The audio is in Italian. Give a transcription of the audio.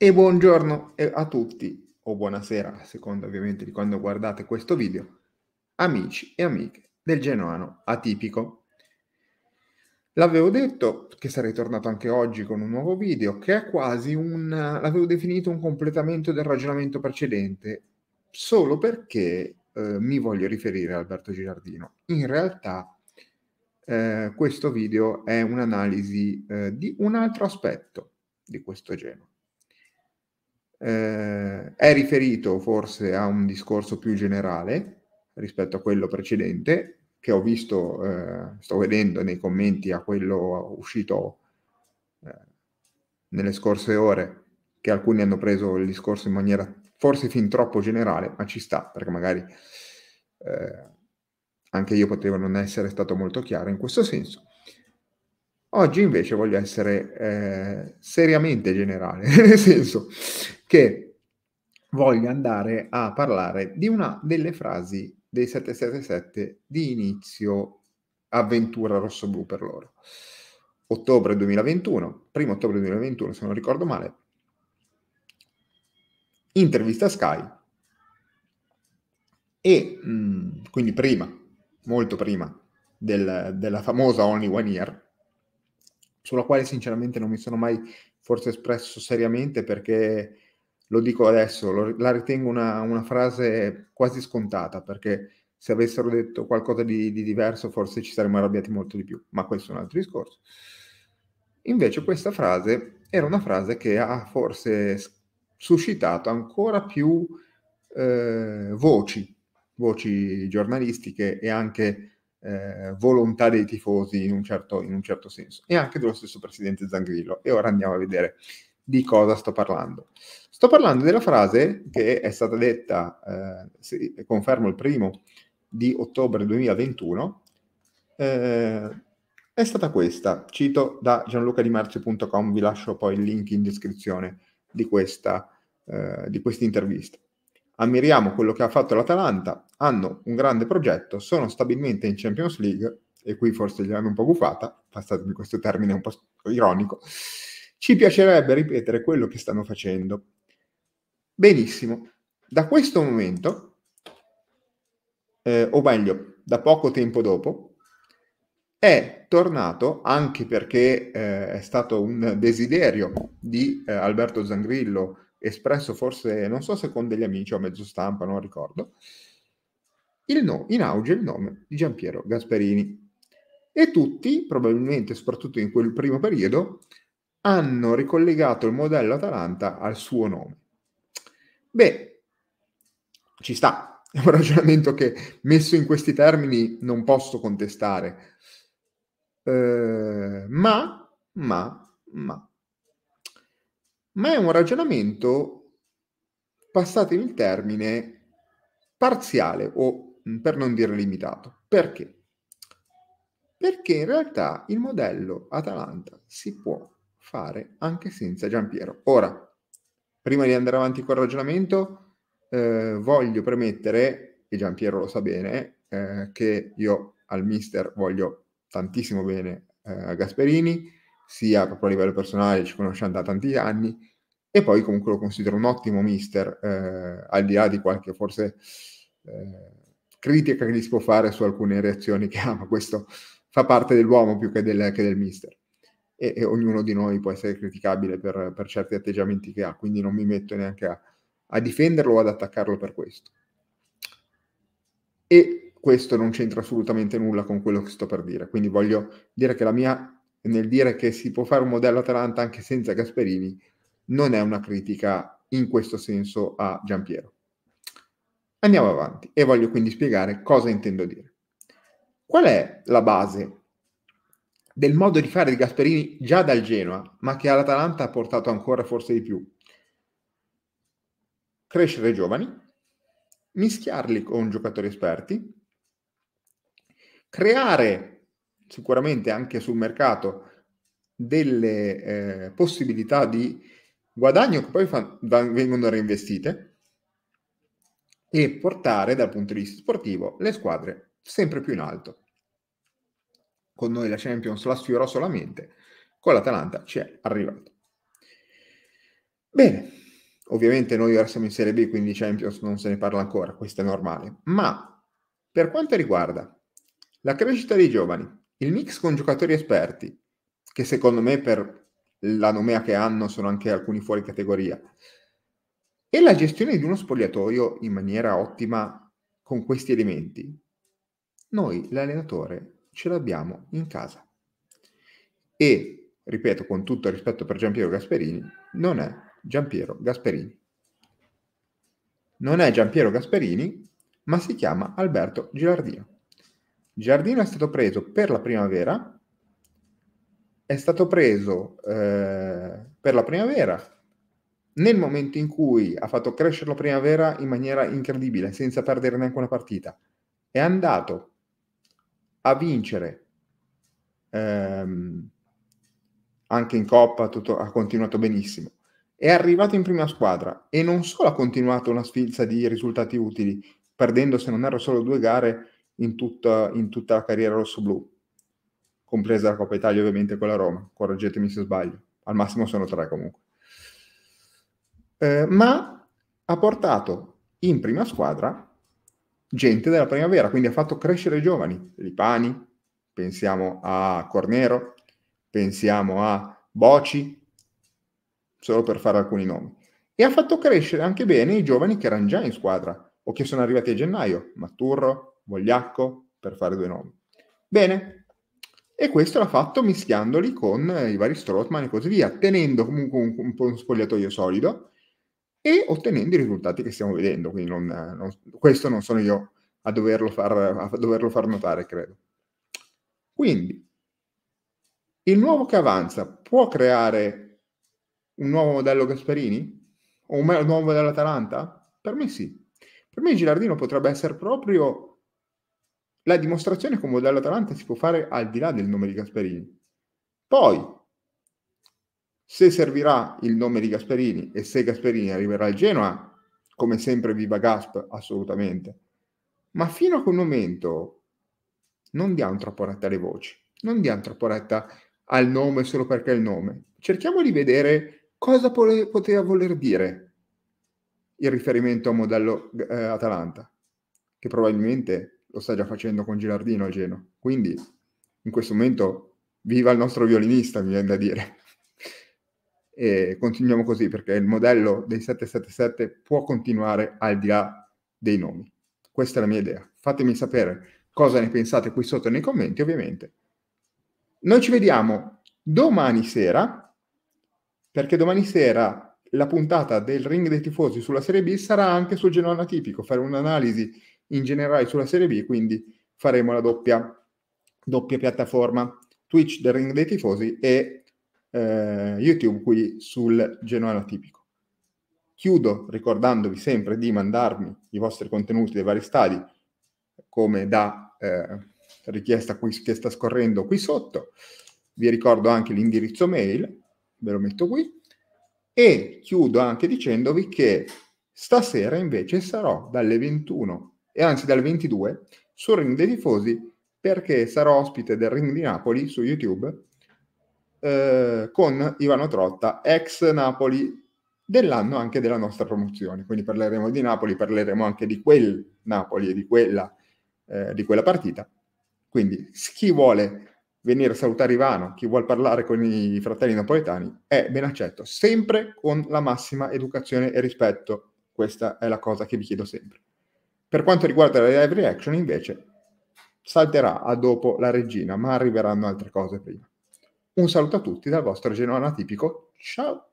E buongiorno eh, a tutti, o buonasera, a seconda ovviamente di quando guardate questo video, amici e amiche del genoano atipico. L'avevo detto che sarei tornato anche oggi con un nuovo video che è quasi un... l'avevo definito un completamento del ragionamento precedente, solo perché eh, mi voglio riferire a Alberto Girardino. In realtà eh, questo video è un'analisi eh, di un altro aspetto di questo genere eh, è riferito forse a un discorso più generale rispetto a quello precedente, che ho visto, eh, sto vedendo nei commenti a quello uscito eh, nelle scorse ore, che alcuni hanno preso il discorso in maniera forse fin troppo generale, ma ci sta, perché magari eh, anche io potevo non essere stato molto chiaro in questo senso. Oggi invece voglio essere eh, seriamente generale, nel senso che voglio andare a parlare di una delle frasi dei 777 di inizio avventura rosso-blu per loro. Ottobre 2021, primo ottobre 2021 se non ricordo male, intervista Sky e mh, mm, quindi prima, molto prima del, della famosa Only One Year, sulla quale sinceramente non mi sono mai forse espresso seriamente perché lo dico adesso, lo, la ritengo una, una, frase quasi scontata perché se avessero detto qualcosa di, di diverso forse ci saremmo arrabbiati molto di più, ma questo è un altro discorso. Invece questa frase era una frase che ha forse suscitato ancora più eh, voci, voci giornalistiche e anche eh, volontà dei tifosi in un, certo, in un, certo, senso, e anche dello stesso presidente Zangrillo. E ora andiamo a vedere di cosa sto parlando. Sto parlando della frase che è stata detta, eh, sì, confermo il primo, di ottobre 2021, eh, è stata questa, cito da gianlucadimarzio.com, vi lascio poi il link in descrizione di questa, eh, di questa intervista ammiriamo quello che ha fatto l'Atalanta, hanno un grande progetto, sono stabilmente in Champions League, e qui forse gli hanno un po' gufata, passatemi questo termine un po' ironico, ci piacerebbe ripetere quello che stanno facendo. Benissimo, da questo momento, eh, o meglio, da poco tempo dopo, è tornato, anche perché eh, è stato un desiderio di eh, Alberto Zangrillo, espresso forse, non so se con degli amici o mezzo stampa, non ricordo, no, in auge il nome di Giampiero Gasperini. E tutti, probabilmente soprattutto in quel primo periodo, hanno ricollegato il modello Atalanta al suo nome. Beh, ci sta, è un ragionamento che messo in questi termini non posso contestare. Eh, ma, ma, ma, ma è un ragionamento, passatemi il termine, parziale o mm, per non dire limitato. Perché? Perché in realtà il modello Atalanta si può fare anche senza Giampiero. Ora, prima di andare avanti col ragionamento, eh, voglio premettere, e Giampiero lo sa bene, eh, che io al mister voglio tantissimo bene eh, a Gasperini, sia proprio a livello personale, ci conosciamo da tanti anni, e poi comunque lo considero un ottimo mister, eh, al di là di qualche forse eh, critica che gli si può fare su alcune reazioni che ha, ma questo fa parte dell'uomo più che del, che del mister. E, e, ognuno di noi può essere criticabile per, per, certi atteggiamenti che ha, quindi non mi metto neanche a, a difenderlo o ad attaccarlo per questo. E questo non c'entra assolutamente nulla con quello che sto per dire, quindi voglio dire che la mia nel dire che si può fare un modello Atalanta anche senza Gasperini non è una critica in questo senso a Giampiero. Andiamo avanti e voglio quindi spiegare cosa intendo dire. Qual è la base del modo di fare di Gasperini già dal Genoa, ma che all'Atalanta ha portato ancora forse di più? Crescere giovani, mischiarli con giocatori esperti, creare sicuramente anche sul mercato delle eh, possibilità di guadagno che poi fa, da, vengono reinvestite e portare dal punto di vista sportivo le squadre sempre più in alto. Con noi la Champions la sfiorò solamente, con l'Atalanta ci è arrivato. Bene, ovviamente noi ora siamo in Serie B, quindi Champions non se ne parla ancora, questo è normale, ma per quanto riguarda la crescita dei giovani, il mix con giocatori esperti, che secondo me per la nomea che hanno sono anche alcuni fuori categoria, e la gestione di uno spogliatoio in maniera ottima con questi elementi, noi l'allenatore ce l'abbiamo in casa. E, ripeto, con tutto il rispetto per Giampiero Gasperini, non è Giampiero Gasperini. Non è Giampiero Gasperini, ma si chiama Alberto Gilardino. Giardino è stato preso per la primavera, è stato preso eh, per la primavera nel momento in cui ha fatto crescere la primavera in maniera incredibile, senza perdere neanche una partita. È andato a vincere ehm, anche in Coppa, tutto, ha continuato benissimo. È arrivato in prima squadra e non solo ha continuato una sfilza di risultati utili, perdendo se non erro solo due gare in tutta, in tutta la carriera rosso-blu, compresa la Coppa Italia ovviamente con la Roma, correggetemi se sbaglio, al massimo sono tre comunque. Eh, ma ha portato in prima squadra gente della primavera, quindi ha fatto crescere i giovani, Lipani, pensiamo a Cornero, pensiamo a Boci, solo per fare alcuni nomi. E ha fatto crescere anche bene i giovani che erano già in squadra o che sono arrivati a gennaio, Maturro, Vogliacco, per fare due nomi. Bene, e questo l'ha fatto mischiandoli con eh, i vari Strothman e così via, tenendo comunque un, un, un spogliatoio solido e ottenendo i risultati che stiamo vedendo. Quindi non, eh, non, questo non sono io a doverlo, far, a doverlo far notare, credo. Quindi, il nuovo che avanza può creare un nuovo modello Gasperini? O un nuovo modello Atalanta? Per me sì. Per me il potrebbe essere proprio la dimostrazione con modello Atalanta si può fare al di là del nome di Gasperini. Poi, se servirà il nome di Gasperini e se Gasperini arriverà al Genoa, come sempre viva Gasp, assolutamente. Ma fino a quel momento non diamo troppo retta alle voci, non diamo troppo retta al nome solo perché è il nome. Cerchiamo di vedere cosa po- poteva voler dire il riferimento a modello eh, Atalanta, che probabilmente lo sta già facendo con Girardino a Genoa. Quindi in questo momento viva il nostro violinista, mi viene da dire. e continuiamo così perché il modello dei 777 può continuare al di là dei nomi. Questa è la mia idea. Fatemi sapere cosa ne pensate qui sotto nei commenti, ovviamente. Noi ci vediamo domani sera, perché domani sera la puntata del Ring dei Tifosi sulla Serie B sarà anche sul Genoa Atipico, fare un'analisi in generale sulla Serie B, quindi faremo la doppia, doppia piattaforma Twitch del Ring dei Tifosi e eh, YouTube qui sul Genoano Tipico. Chiudo ricordandovi sempre di mandarmi i vostri contenuti dei vari stadi, come da eh, richiesta qui, che sta scorrendo qui sotto. Vi ricordo anche l'indirizzo mail, ve lo metto qui. E chiudo anche dicendovi che stasera invece sarò dalle 21 e anzi dal 22 sul ring dei tifosi perché sarò ospite del ring di Napoli su YouTube eh, con Ivano Trotta, ex Napoli dell'anno anche della nostra promozione. Quindi parleremo di Napoli, parleremo anche di quel Napoli e di quella, eh, di quella partita. Quindi chi vuole venire a salutare Ivano, chi vuole parlare con i fratelli napoletani, è ben accetto, sempre con la massima educazione e rispetto. Questa è la cosa che vi chiedo sempre. Per quanto riguarda le live reaction, invece, salterà a dopo la regina, ma arriveranno altre cose prima. Un saluto a tutti dal vostro Genoa tipico. Ciao!